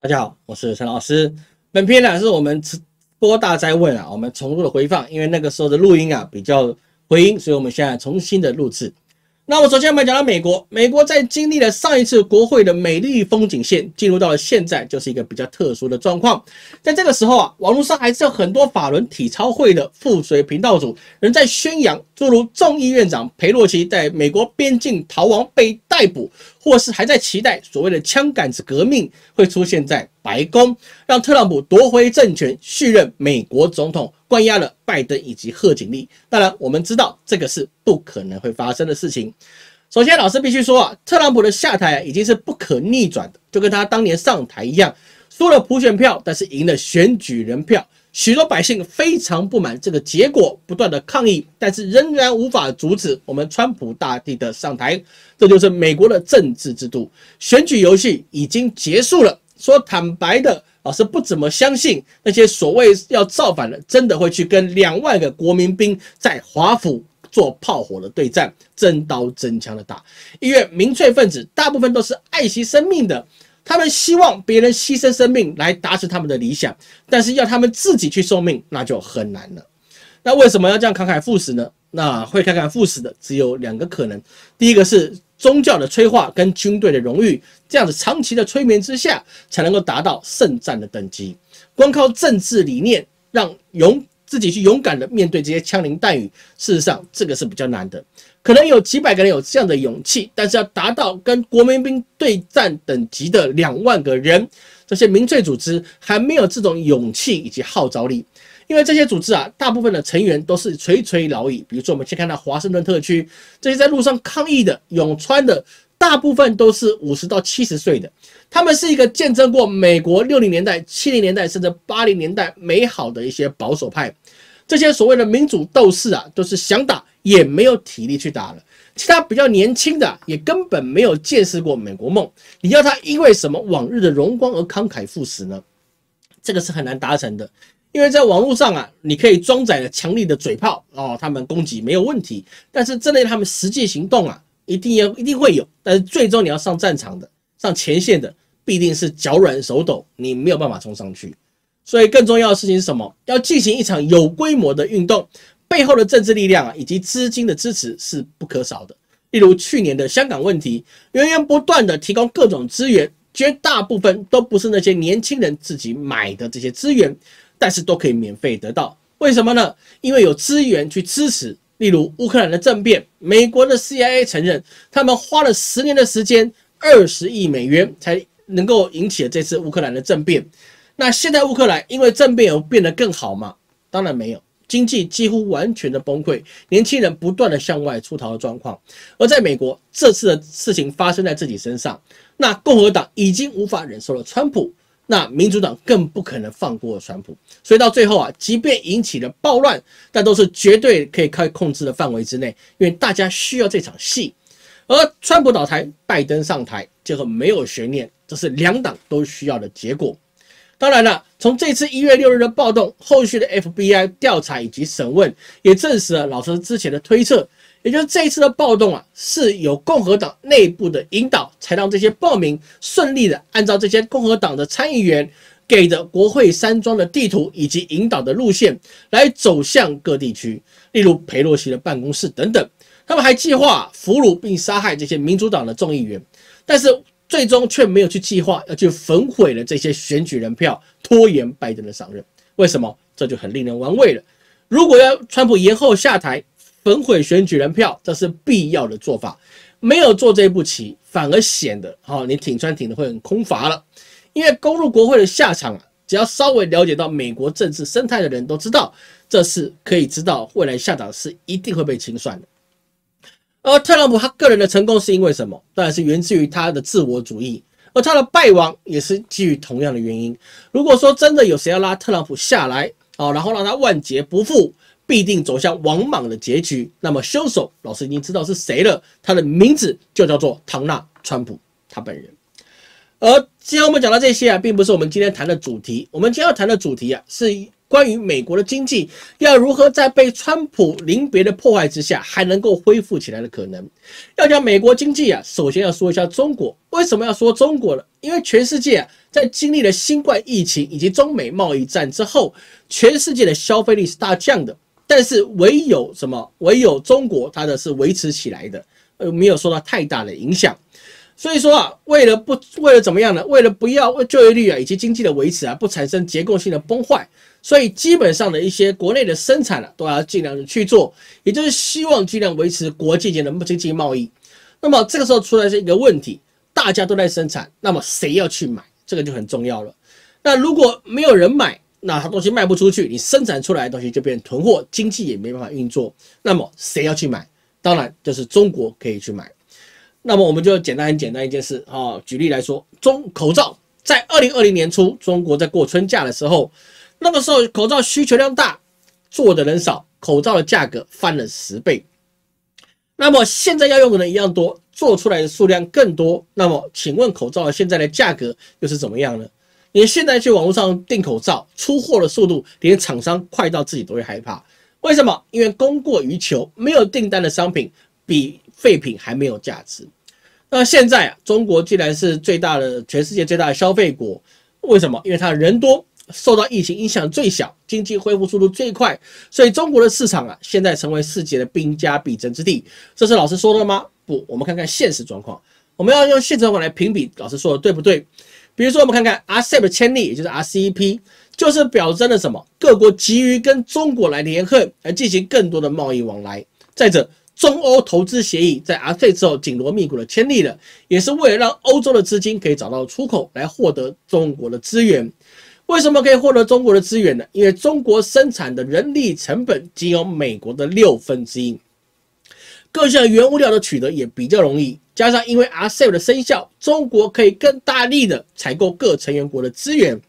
大家好，我是陈老师。本片呢是我们直播大灾问啊，我们重录的回放，因为那个时候的录音啊比较回音，所以我们现在重新的录制。那我首先我们讲到美国，美国在经历了上一次国会的美丽风景线，进入到了现在就是一个比较特殊的状况。在这个时候啊，网络上还是有很多法轮体操会的附随频道主仍在宣扬，诸如众议院长佩洛奇在美国边境逃亡被。逮捕，或是还在期待所谓的“枪杆子革命”会出现在白宫，让特朗普夺回政权、续任美国总统，关押了拜登以及贺锦丽。当然，我们知道这个是不可能会发生的事情。首先，老师必须说啊，特朗普的下台已经是不可逆转的，就跟他当年上台一样，输了普选票，但是赢了选举人票。许多百姓非常不满这个结果，不断的抗议，但是仍然无法阻止我们川普大帝的上台。这就是美国的政治制度，选举游戏已经结束了。说坦白的老师不怎么相信那些所谓要造反的，真的会去跟两万个国民兵在华府做炮火的对战，真刀真枪的打。因为民粹分子大部分都是爱惜生命的。他们希望别人牺牲生命来达成他们的理想，但是要他们自己去受命，那就很难了。那为什么要这样慷慨赴死呢？那会慷慨赴死的只有两个可能：第一个是宗教的催化跟军队的荣誉，这样子长期的催眠之下，才能够达到圣战的等级。光靠政治理念让勇自己去勇敢的面对这些枪林弹雨，事实上这个是比较难的。可能有几百个人有这样的勇气，但是要达到跟国民兵对战等级的两万个人，这些民粹组织还没有这种勇气以及号召力。因为这些组织啊，大部分的成员都是垂垂老矣。比如说，我们先看到华盛顿特区这些在路上抗议的、永川的，大部分都是五十到七十岁的。他们是一个见证过美国六零年代、七零年代甚至八零年代美好的一些保守派。这些所谓的民主斗士啊，都是想打。也没有体力去打了，其他比较年轻的也根本没有见识过美国梦，你要他因为什么往日的荣光而慷慨赴死呢？这个是很难达成的，因为在网络上啊，你可以装载了强力的嘴炮哦，他们攻击没有问题，但是这类他们实际行动啊，一定要一定会有，但是最终你要上战场的、上前线的，必定是脚软手抖，你没有办法冲上去。所以更重要的事情是什么？要进行一场有规模的运动。背后的政治力量啊，以及资金的支持是不可少的。例如去年的香港问题，源源不断的提供各种资源，绝大部分都不是那些年轻人自己买的这些资源，但是都可以免费得到。为什么呢？因为有资源去支持。例如乌克兰的政变，美国的 CIA 承认，他们花了十年的时间，二十亿美元才能够引起了这次乌克兰的政变。那现在乌克兰因为政变有变得更好吗？当然没有。经济几乎完全的崩溃，年轻人不断的向外出逃的状况。而在美国，这次的事情发生在自己身上，那共和党已经无法忍受了川普，那民主党更不可能放过川普。所以到最后啊，即便引起了暴乱，但都是绝对可以开控制的范围之内，因为大家需要这场戏。而川普倒台，拜登上台，就后没有悬念，这是两党都需要的结果。当然了，从这次一月六日的暴动，后续的 FBI 调查以及审问，也证实了老师之前的推测，也就是这次的暴动啊，是有共和党内部的引导，才让这些暴民顺利的按照这些共和党的参议员给的国会山庄的地图以及引导的路线，来走向各地区，例如佩洛西的办公室等等。他们还计划俘虏并杀害这些民主党的众议员，但是。最终却没有去计划要去焚毁了这些选举人票，拖延拜登的上任。为什么？这就很令人玩味了。如果要川普延后下台，焚毁选举人票，这是必要的做法。没有做这一步棋，反而显得哈，你挺川挺的会很空乏了。因为攻入国会的下场啊，只要稍微了解到美国政治生态的人都知道，这是可以知道未来下场是一定会被清算的。而特朗普他个人的成功是因为什么？当然是源自于他的自我主义，而他的败亡也是基于同样的原因。如果说真的有谁要拉特朗普下来啊，然后让他万劫不复，必定走向王莽的结局，那么凶手老师已经知道是谁了，他的名字就叫做唐纳川普，他本人。而今天我们讲到这些啊，并不是我们今天谈的主题，我们今天要谈的主题啊是。关于美国的经济要如何在被川普临别的破坏之下还能够恢复起来的可能？要讲美国经济啊，首先要说一下中国为什么要说中国呢？因为全世界在经历了新冠疫情以及中美贸易战之后，全世界的消费力是大降的，但是唯有什么？唯有中国它的是维持起来的，呃，没有受到太大的影响。所以说啊，为了不为了怎么样呢？为了不要为就业率啊以及经济的维持啊不产生结构性的崩坏。所以基本上的一些国内的生产了都要尽量的去做，也就是希望尽量维持国际间的经济贸易。那么这个时候出现是一个问题，大家都在生产，那么谁要去买？这个就很重要了。那如果没有人买，那它东西卖不出去，你生产出来的东西就变囤货，经济也没办法运作。那么谁要去买？当然就是中国可以去买。那么我们就简单很简单一件事啊，举例来说，中口罩在二零二零年初，中国在过春假的时候。那个时候口罩需求量大，做的人少，口罩的价格翻了十倍。那么现在要用的人一样多，做出来的数量更多。那么请问口罩现在的价格又是怎么样呢？你现在去网络上订口罩，出货的速度连厂商快到自己都会害怕。为什么？因为供过于求，没有订单的商品比废品还没有价值。那现在中国既然是最大的全世界最大的消费国，为什么？因为他人多。受到疫情影响最小，经济恢复速度最快，所以中国的市场啊，现在成为世界的兵家必争之地。这是老师说的吗？不，我们看看现实状况。我们要用现实状况来评比老师说的对不对。比如说，我们看看 RCEP 例，也就是 RCEP，就是表征了什么？各国急于跟中国来联合，来进行更多的贸易往来。再者，中欧投资协议在 RCEP 之后紧锣密鼓的签立了，也是为了让欧洲的资金可以找到出口，来获得中国的资源。为什么可以获得中国的资源呢？因为中国生产的人力成本仅有美国的六分之一，各项原物料的取得也比较容易。加上因为 RCEP 的生效，中国可以更大力的采购各成员国的资源，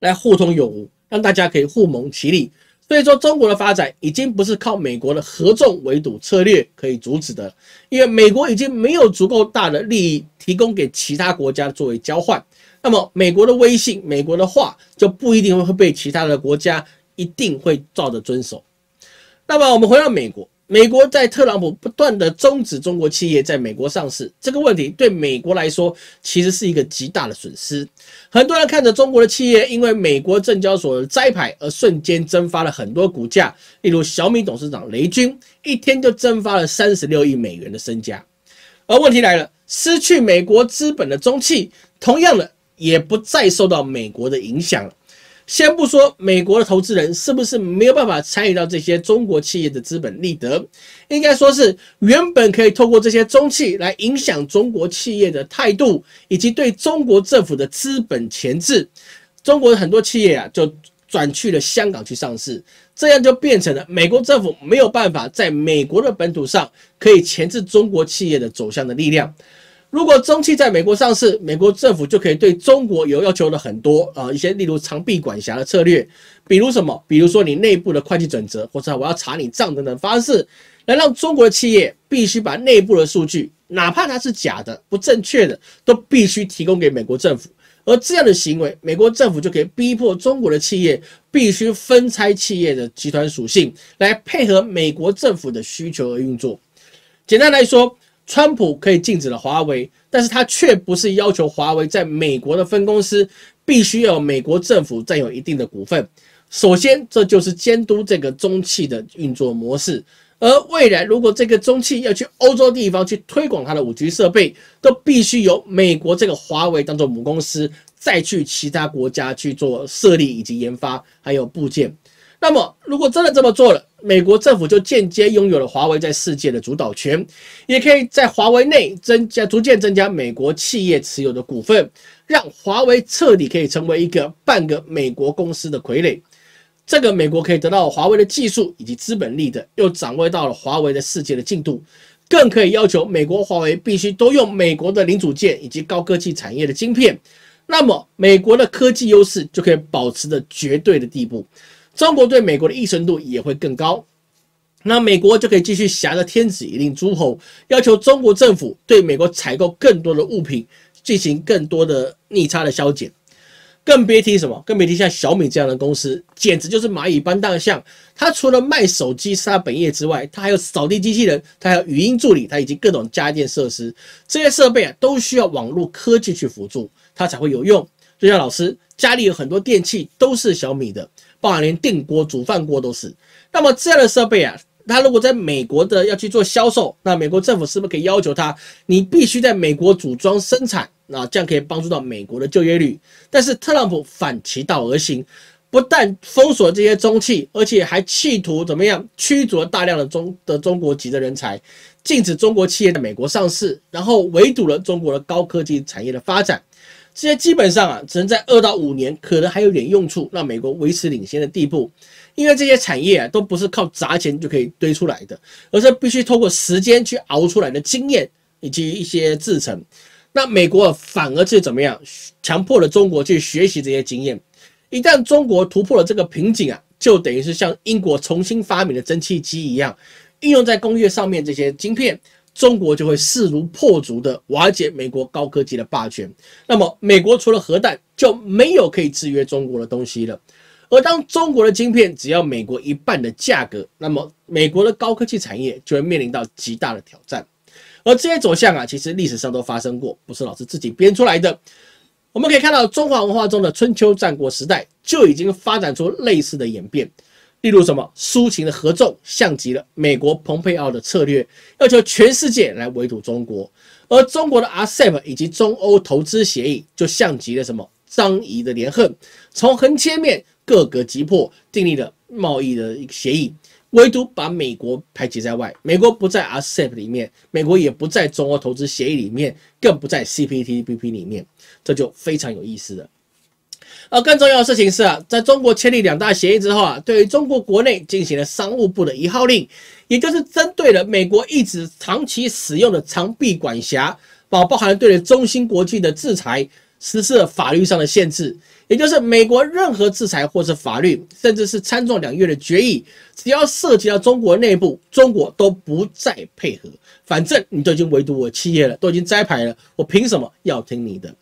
来互通有无，让大家可以互谋其利。所以说，中国的发展已经不是靠美国的合纵围堵策略可以阻止的，因为美国已经没有足够大的利益提供给其他国家作为交换。那么，美国的威信、美国的话就不一定会被其他的国家一定会照着遵守。那么，我们回到美国，美国在特朗普不断的终止中国企业在美国上市这个问题，对美国来说其实是一个极大的损失。很多人看着中国的企业因为美国证交所的摘牌而瞬间蒸发了很多股价，例如小米董事长雷军一天就蒸发了三十六亿美元的身家。而问题来了，失去美国资本的中汽，同样的。也不再受到美国的影响了。先不说美国的投资人是不是没有办法参与到这些中国企业的资本，利得，应该说是原本可以透过这些中企来影响中国企业的态度以及对中国政府的资本潜质。中国的很多企业啊，就转去了香港去上市，这样就变成了美国政府没有办法在美国的本土上可以前制中国企业的走向的力量。如果中企在美国上市，美国政府就可以对中国有要求的很多啊，一些例如长臂管辖的策略，比如什么，比如说你内部的会计准则，或者我要查你账等等方式，来让中国的企业必须把内部的数据，哪怕它是假的、不正确的，都必须提供给美国政府。而这样的行为，美国政府就可以逼迫中国的企业必须分拆企业的集团属性，来配合美国政府的需求而运作。简单来说。川普可以禁止了华为，但是他却不是要求华为在美国的分公司必须有美国政府占有一定的股份。首先，这就是监督这个中企的运作模式。而未来，如果这个中企要去欧洲地方去推广它的五 G 设备，都必须由美国这个华为当做母公司，再去其他国家去做设立以及研发，还有部件。那么，如果真的这么做了，美国政府就间接拥有了华为在世界的主导权，也可以在华为内增加逐渐增加美国企业持有的股份，让华为彻底可以成为一个半个美国公司的傀儡。这个美国可以得到华为的技术以及资本力的，又掌握到了华为的世界的进度，更可以要求美国华为必须都用美国的零组件以及高科技产业的晶片，那么美国的科技优势就可以保持着绝对的地步。中国对美国的依存度也会更高，那美国就可以继续挟着天子以令诸侯，要求中国政府对美国采购更多的物品，进行更多的逆差的消减。更别提什么，更别提像小米这样的公司，简直就是蚂蚁搬大象。它除了卖手机是它本业之外，它还有扫地机器人，它还有语音助理，它以及各种家电设施，这些设备啊都需要网络科技去辅助，它才会有用。就像老师家里有很多电器都是小米的。包含连电锅、煮饭锅都是。那么这样的设备啊，他如果在美国的要去做销售，那美国政府是不是可以要求他，你必须在美国组装生产？那这样可以帮助到美国的就业率。但是特朗普反其道而行，不但封锁这些中企，而且还企图怎么样驱逐大量的中的中国籍的人才，禁止中国企业在美国上市，然后围堵了中国的高科技产业的发展。这些基本上啊，只能在二到五年，可能还有点用处，让美国维持领先的地步。因为这些产业啊，都不是靠砸钱就可以堆出来的，而是必须通过时间去熬出来的经验以及一些制成。那美国反而是怎么样，强迫了中国去学习这些经验。一旦中国突破了这个瓶颈啊，就等于是像英国重新发明的蒸汽机一样，应用在工业上面这些晶片。中国就会势如破竹地瓦解美国高科技的霸权，那么美国除了核弹就没有可以制约中国的东西了。而当中国的晶片只要美国一半的价格，那么美国的高科技产业就会面临到极大的挑战。而这些走向啊，其实历史上都发生过，不是老师自己编出来的。我们可以看到中华文化中的春秋战国时代就已经发展出类似的演变。例如什么苏秦的合纵，像极了美国蓬佩奥的策略，要求全世界来围堵中国；而中国的 RCEP 以及中欧投资协议，就像极了什么张仪的连横，从横切面各个击破订立的贸易的协议，唯独把美国排挤在外。美国不在 RCEP 里面，美国也不在中欧投资协议里面，更不在 CPTPP 里面，这就非常有意思了。而更重要的事情是啊，在中国签订两大协议之后啊，对于中国国内进行了商务部的一号令，也就是针对了美国一直长期使用的长臂管辖，包包含对中芯国际的制裁实施了法律上的限制。也就是美国任何制裁或者法律，甚至是参众两院的决议，只要涉及到中国内部，中国都不再配合。反正你都已经围堵我企业了，都已经摘牌了，我凭什么要听你的？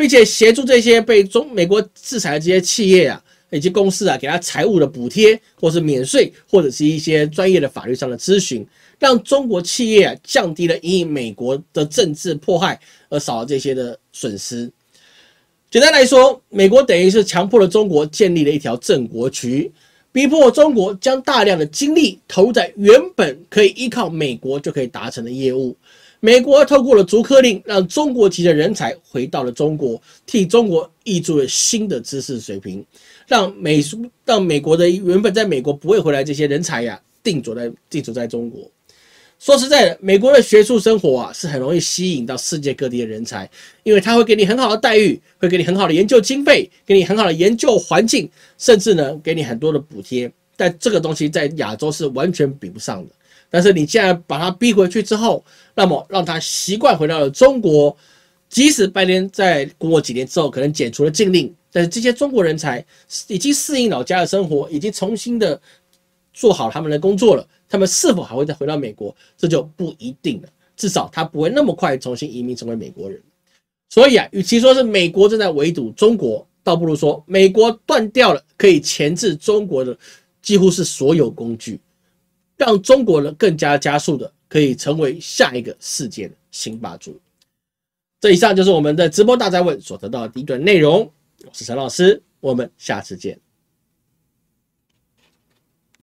并且协助这些被中美国制裁的这些企业啊，以及公司啊，给他财务的补贴，或是免税，或者是一些专业的法律上的咨询，让中国企业降低了因美国的政治迫害而少这些的损失。简单来说，美国等于是强迫了中国建立了一条“政国渠”，逼迫中国将大量的精力投入在原本可以依靠美国就可以达成的业务。美国透过了逐客令，让中国籍的人才回到了中国，替中国译出了新的知识水平，让美让美国的原本在美国不会回来这些人才呀，定住在定住在中国。说实在的，美国的学术生活啊，是很容易吸引到世界各地的人才，因为他会给你很好的待遇，会给你很好的研究经费，给你很好的研究环境，甚至呢，给你很多的补贴。但这个东西在亚洲是完全比不上的。但是你既然把他逼回去之后，那么让他习惯回到了中国，即使拜登在过几年之后可能解除了禁令，但是这些中国人才已经适应老家的生活，已经重新的做好他们的工作了。他们是否还会再回到美国，这就不一定了。至少他不会那么快重新移民成为美国人。所以啊，与其说是美国正在围堵中国，倒不如说美国断掉了可以钳制中国的几乎是所有工具。让中国人更加加速的，可以成为下一个世界的新霸主。这以上就是我们在直播大灾问所得到的一段内容。我是陈老师，我们下次见。